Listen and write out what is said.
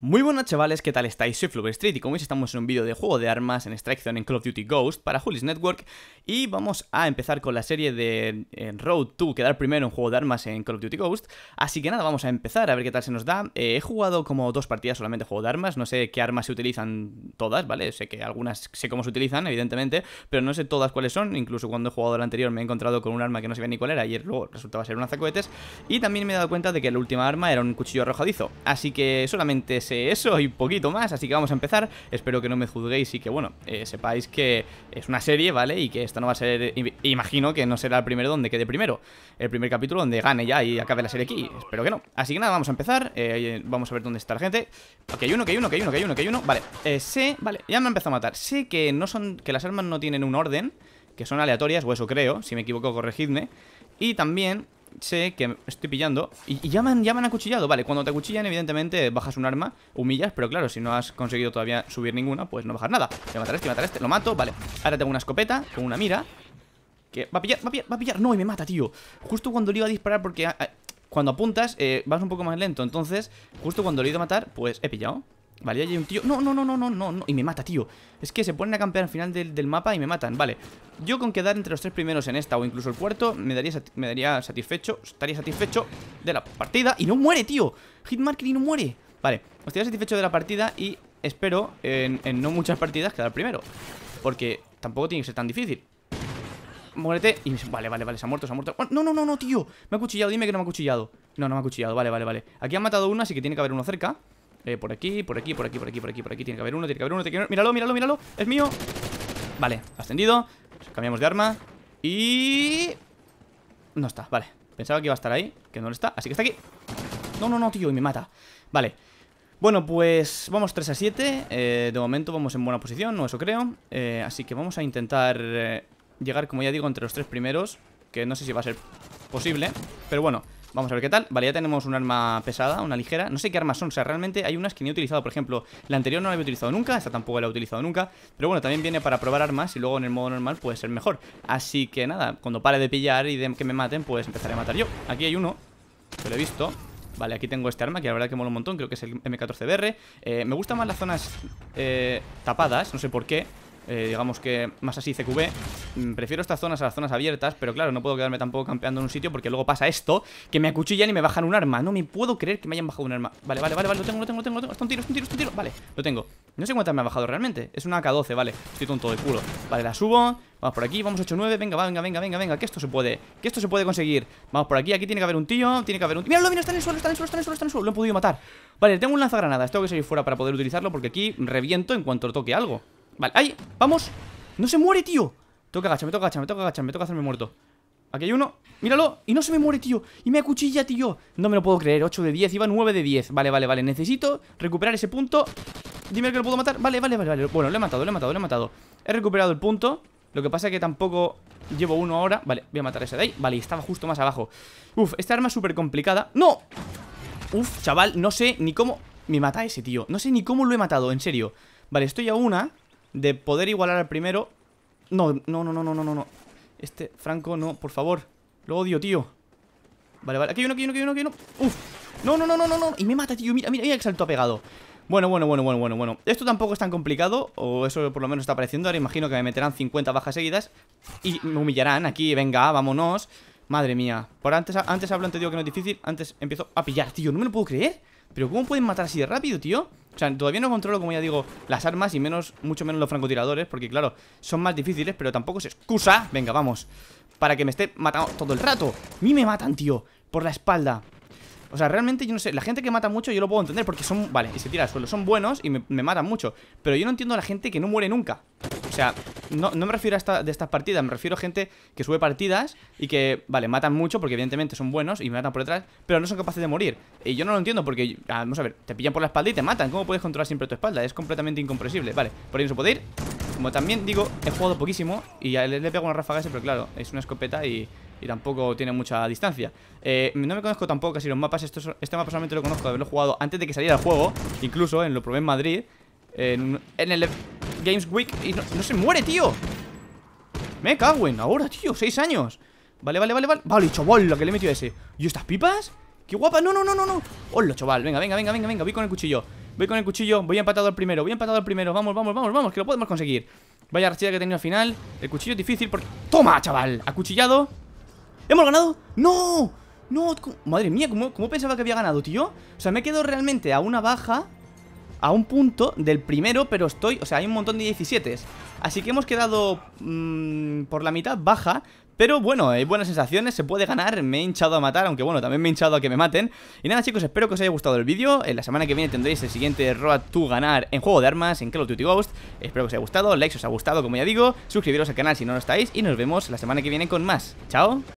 Muy buenas chavales, ¿qué tal estáis? Soy Street y como veis estamos en un vídeo de juego de armas en Strike en Call of Duty Ghost para Julius Network y vamos a empezar con la serie de eh, Road to quedar primero en juego de armas en Call of Duty Ghost así que nada, vamos a empezar a ver qué tal se nos da eh, he jugado como dos partidas solamente juego de armas no sé qué armas se utilizan todas, ¿vale? sé que algunas sé cómo se utilizan, evidentemente pero no sé todas cuáles son, incluso cuando he jugado la anterior me he encontrado con un arma que no sabía ni cuál era y luego resultaba ser un lanzacohetes y también me he dado cuenta de que la última arma era un cuchillo arrojadizo así que solamente eso y poquito más, así que vamos a empezar. Espero que no me juzguéis y que, bueno, eh, sepáis que es una serie, ¿vale? Y que esta no va a ser, imagino que no será el primero donde quede primero. El primer capítulo donde gane ya y acabe la serie aquí, espero que no. Así que nada, vamos a empezar, eh, vamos a ver dónde está la gente. Ok, hay uno, que hay uno, que hay uno, que hay uno, que hay uno. Vale, eh, sé, vale, ya me empezado a matar. Sé que, no son, que las armas no tienen un orden, que son aleatorias, o eso creo, si me equivoco corregidme. Y también sé que estoy pillando Y, y ya, me han, acuchillado Vale, cuando te acuchillan evidentemente bajas un arma Humillas, pero claro, si no has conseguido todavía subir ninguna Pues no bajas nada Te mataré este, mataré este, lo mato Vale, ahora tengo una escopeta con una mira Que va a pillar, va a pillar, va a pillar No, y me mata, tío Justo cuando le iba a disparar porque... Ah, ah, cuando apuntas, eh, vas un poco más lento Entonces, justo cuando le he a matar, pues he pillado Vale, ya hay un tío No, no, no, no, no, no, Y me mata, tío Es que se ponen a campear al final del, mapa y me matan Vale, yo con quedar entre los tres primeros en esta O incluso el puerto me daría, me daría satisfecho Estaría satisfecho de la partida Y no muere, tío Hitmarker y no muere Vale, estaría satisfecho de la partida Y espero en, no muchas partidas quedar primero Porque tampoco tiene que ser tan difícil Muérete y Vale, vale, vale, se ha muerto, se ha muerto oh, No, no, no, no, tío Me ha cuchillado, dime que no me ha cuchillado No, no me ha cuchillado, vale, vale, vale Aquí han matado uno, así que tiene que haber uno cerca eh, por aquí, por aquí, por aquí, por aquí, por aquí, por aquí. Tiene que haber uno, tiene que haber uno, tiene que haber... Míralo, míralo, míralo. Es mío. Vale, ascendido. Cambiamos de arma. Y... No está, vale. Pensaba que iba a estar ahí, que no lo está. Así que está aquí. No, no, no, tío, y me mata. Vale. Bueno, pues vamos 3 a 7. Eh, de momento vamos en buena posición, no eso creo. Eh, así que vamos a intentar llegar, como ya digo, entre los tres primeros. Que no sé si va a ser posible. Pero bueno, Vamos a ver qué tal. Vale, ya tenemos un arma pesada, una ligera. No sé qué armas son. O sea, realmente hay unas que ni he utilizado. Por ejemplo, la anterior no la había utilizado nunca. Esta tampoco la he utilizado nunca. Pero bueno, también viene para probar armas y luego en el modo normal puede ser mejor. Así que nada, cuando pare de pillar y de que me maten, pues empezaré a matar yo. Aquí hay uno. Que lo he visto. Vale, aquí tengo este arma que la verdad que mola un montón Creo que es el M14BR eh, Me gustan más las zonas eh, tapadas, no sé por qué eh, digamos que más así CQB. Mm, prefiero estas zonas a las zonas abiertas, pero claro, no puedo quedarme tampoco campeando en un sitio porque luego pasa esto, que me acuchillan y me bajan un arma. No me puedo creer que me hayan bajado un arma. Vale, vale, vale, vale, lo tengo, lo tengo, lo tengo, lo tengo. Está un tiro, está un tiro, un tiro. Vale, lo tengo. No sé cuántas me ha bajado realmente. Es una AK-12, vale. Estoy tonto de culo. Vale, la subo. Vamos por aquí, vamos 8-9, venga, venga, venga, venga, venga, que esto se puede, que esto se puede conseguir Vamos por aquí, aquí tiene que haber un tío, tiene que haber un tío mira, está en el suelo, está en el suelo, está en el suelo, está en el suelo! Lo he podido matar Vale, tengo un lanzagranadas, tengo que salir fuera para poder utilizarlo porque aquí reviento en cuanto toque algo Vale, ahí, vamos No se muere, tío Toca agacharme, toca agacharme, toca agacharme, toca hacerme muerto Aquí hay uno, míralo, y no se me muere, tío Y me acuchilla, tío, no me lo puedo creer 8 de 10, iba 9 de 10, vale, vale, vale Necesito recuperar ese punto Dime que lo puedo matar, vale, vale, vale, vale Bueno, lo he matado, lo he matado, lo he matado He recuperado el punto, lo que pasa es que tampoco Llevo uno ahora, vale, voy a matar ese de ahí Vale, estaba justo más abajo Uf, esta arma es súper complicada, ¡no! Uf, chaval, no sé ni cómo Me mata ese, tío, no sé ni cómo lo he matado, en serio Vale, estoy a una de poder igualar al primero. No, no, no, no, no, no, no. Este Franco, no, por favor. Lo odio, tío. Vale, vale. Aquí hay uno, aquí hay uno, aquí hay uno, aquí hay uno. Uf. No, no, no, no, no, no. Y me mata, tío. Mira, mira, mira el salto ha pegado. Bueno, bueno, bueno, bueno, bueno, bueno. Esto tampoco es tan complicado, o eso por lo menos está apareciendo Ahora imagino que me meterán 50 bajas seguidas y me humillarán aquí. Venga, vámonos. Madre mía. Por antes, antes hablo, antes digo que no es difícil. Antes empiezo a pillar, tío. No me lo puedo creer. Pero ¿cómo pueden matar así de rápido, tío? O sea, todavía no controlo, como ya digo, las armas y menos, mucho menos los francotiradores Porque claro, son más difíciles, pero tampoco es excusa Venga, vamos Para que me esté matando todo el rato A mí me matan, tío, por la espalda o sea, realmente yo no sé, la gente que mata mucho yo lo puedo entender porque son, vale, y se tira al suelo, son buenos y me, me matan mucho, pero yo no entiendo a la gente que no muere nunca sea, no, me refiero a de estas partidas, me refiero a gente que sube partidas y que, vale, matan mucho porque evidentemente son buenos y matan por detrás, pero no son capaces de morir. Y yo no lo entiendo porque, ah, vamos a ver, te pillan por la espalda y te matan. ¿Cómo puedes controlar siempre tu espalda? Es completamente incomprensible. Vale, por ahí no se puede ir. Como también digo, he jugado poquísimo y le, le pego una ráfaga ese, pero claro, es una escopeta y tampoco tiene mucha distancia eh, No me conozco tampoco casi los mapas Este mapa solamente lo conozco de haberlo jugado antes de que saliera el juego Incluso en lo probé en Madrid en, en el Games Week Y no, se muere, tío Me cago en ahora, tío, seis años Vale, vale, vale, vale Vale, chaval, la que le he metido ese ¿Y estas pipas? ¡Qué guapa! ¡No, no, no, no! no ¡Hola, chaval! Venga, venga, venga, venga, venga Voy con el cuchillo Voy con el cuchillo Voy empatado al primero Voy empatado al primero Vamos, vamos, vamos, vamos Que lo podemos conseguir Vaya rachida que he tenido al final El cuchillo es difícil porque... ¡Toma, chaval! Acuchillado ¿Hemos ganado? ¡No! No, madre mía, ¿cómo, ¿cómo, pensaba que había ganado, tío? O sea, me quedo realmente a una baja a un punto del primero, pero estoy... O sea, hay un montón de 17. Así que hemos quedado mm, por la mitad baja, pero bueno, hay buenas sensaciones, se puede ganar, me he hinchado a matar, aunque bueno, también me he hinchado a que me maten. Y nada chicos, espero que os haya gustado el vídeo, en la semana que viene tendréis el siguiente Road to ganar en Juego de Armas, en Call of Duty Ghost. Espero que os haya gustado, si os ha gustado, como ya digo, suscribiros al canal si no lo estáis, y nos vemos la semana que viene con más. ¡Chao!